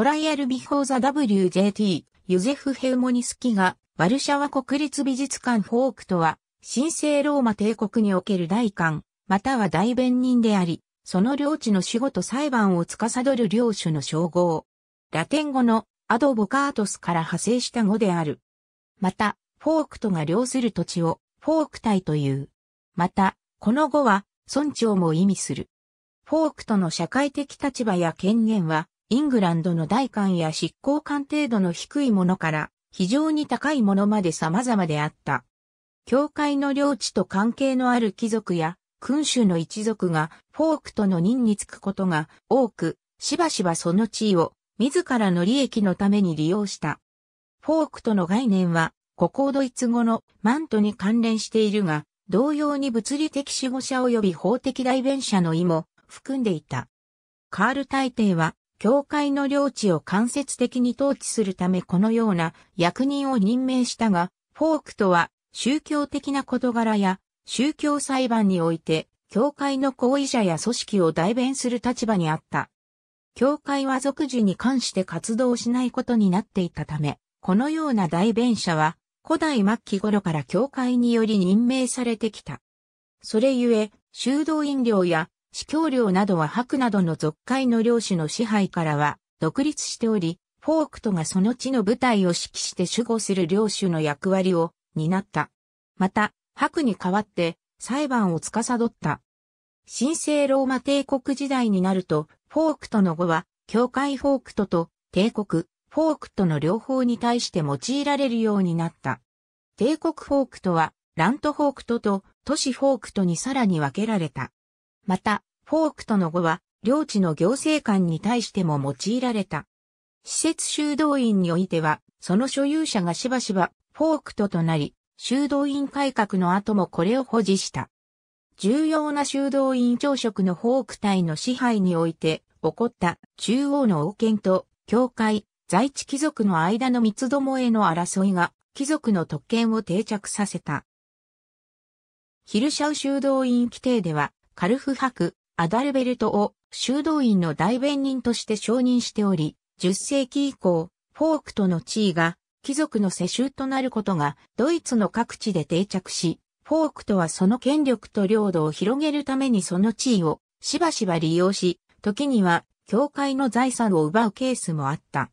トライアルビフォーザ WJT、ユゼフ・ヘウモニスキが、ワルシャワ国立美術館フォークとは、神聖ローマ帝国における大官、または大弁人であり、その領地の守護と裁判を司る領主の称号。ラテン語のアドボカートスから派生した語である。また、フォークトが領する土地をフォークタイという。また、この語は村長も意味する。フォークトの社会的立場や権限はイングランドの代官や執行官程度の低いものから非常に高いものまで様々であった。教会の領地と関係のある貴族や君主の一族がフォークとの任につくことが多く、しばしばその地位を自らの利益のために利用した。フォークとの概念はここドイツ語のマントに関連しているが、同様に物理的守護者及び法的代弁者の意も含んでいた。カール大帝は教会の領地を間接的に統治するためこのような役人を任命したが、フォークとは宗教的な事柄や宗教裁判において、教会の行為者や組織を代弁する立場にあった。教会は俗事に関して活動しないことになっていたため、このような代弁者は古代末期頃から教会により任命されてきた。それゆえ、修道院料や司教領などは白などの属界の領主の支配からは独立しており、フォークトがその地の部隊を指揮して守護する領主の役割を担った。また、白に代わって裁判を司った。神聖ローマ帝国時代になると、フォークトの語は、教会フォークトと帝国、フォークトの両方に対して用いられるようになった。帝国フォークトは、ラントフォークトと都市フォークトにさらに分けられた。また、フォークとの語は、領地の行政官に対しても用いられた。施設修道院においては、その所有者がしばしばフォークトとなり、修道院改革の後もこれを保持した。重要な修道院朝食のフォーク隊の支配において、起こった中央の王権と教会、在地貴族の間の三つどもへの争いが、貴族の特権を定着させた。ヒルシャウ修道院規定では、カルフ博、アダルベルトを修道院の代弁人として承認しており、10世紀以降、フォークとの地位が貴族の世襲となることがドイツの各地で定着し、フォークとはその権力と領土を広げるためにその地位をしばしば利用し、時には教会の財産を奪うケースもあった。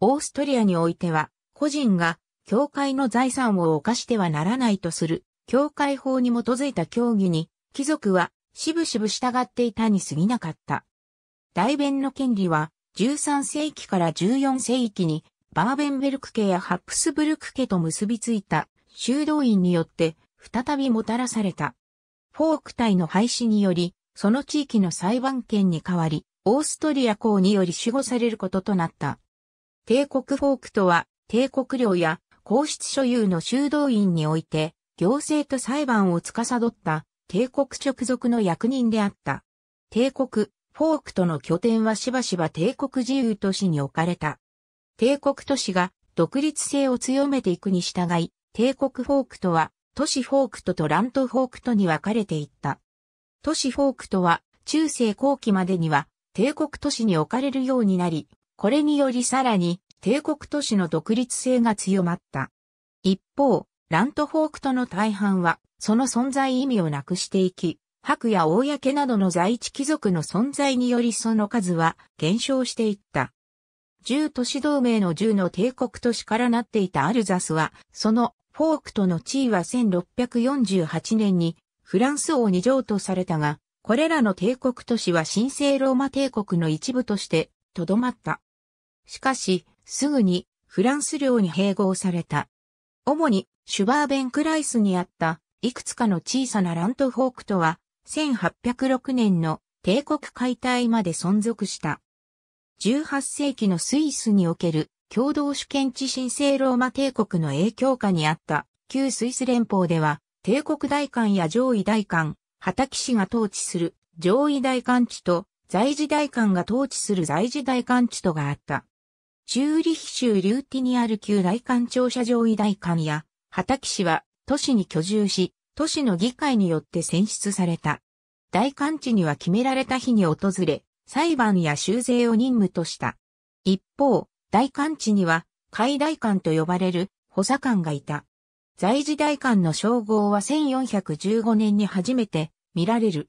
オーストリアにおいては、個人が教会の財産を犯してはならないとする、教会法に基づいた協議に、貴族はしぶしぶ従っていたに過ぎなかった。代弁の権利は、13世紀から14世紀に、バーベンベルク家やハプスブルク家と結びついた修道院によって再びもたらされた。フォーク隊の廃止により、その地域の裁判権に代わり、オーストリア公により守護されることとなった。帝国フォークとは、帝国領や皇室所有の修道院において、行政と裁判を司った帝国直属の役人であった。帝国、フォークとの拠点はしばしば帝国自由都市に置かれた。帝国都市が独立性を強めていくに従い、帝国フォークとは都市フォークととラントフォークとに分かれていった。都市フォークとは中世後期までには帝国都市に置かれるようになり、これによりさらに帝国都市の独立性が強まった。一方、ラントフォークとの大半は、その存在意味をなくしていき、白や公などの在地貴族の存在によりその数は減少していった。十都市同盟の十の帝国都市からなっていたアルザスは、そのフォークとの地位は1648年にフランス王に譲渡されたが、これらの帝国都市は神聖ローマ帝国の一部としてとどまった。しかし、すぐにフランス領に併合された。主にシュバーベンクライスにあったいくつかの小さなラントフォークとは1806年の帝国解体まで存続した。18世紀のスイスにおける共同主権地神聖ローマ帝国の影響下にあった旧スイス連邦では帝国大官や上位大官、畑氏が統治する上位大官地と在事大官が統治する在事大官地とがあった。チューリヒ州リューティにある旧大官庁舎上位大官や畑氏は都市に居住し、都市の議会によって選出された。大官地には決められた日に訪れ、裁判や修正を任務とした。一方、大官地には、海大官と呼ばれる補佐官がいた。在時代官の称号は1415年に初めて見られる。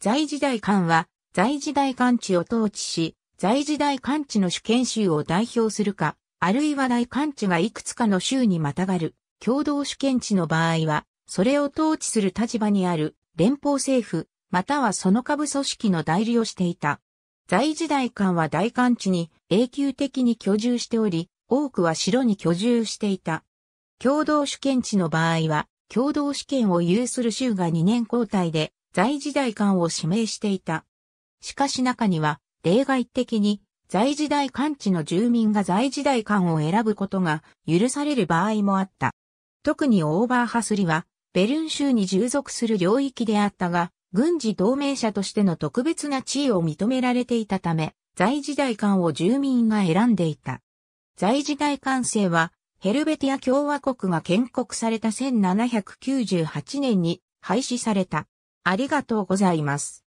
在時代官は、在時代官地を統治し、在時代官地の主権州を代表するか、あるいは大官地がいくつかの州にまたがる。共同主権地の場合は、それを統治する立場にある連邦政府、またはその下部組織の代理をしていた。在時代間は大官地に永久的に居住しており、多くは城に居住していた。共同主権地の場合は、共同主権を有する州が2年交代で、在時代間を指名していた。しかし中には、例外的に、在時代間地の住民が在時代間を選ぶことが許される場合もあった。特にオーバーハスリは、ベルン州に従属する領域であったが、軍事同盟者としての特別な地位を認められていたため、在時代間を住民が選んでいた。在時代間制は、ヘルベティア共和国が建国された1798年に廃止された。ありがとうございます。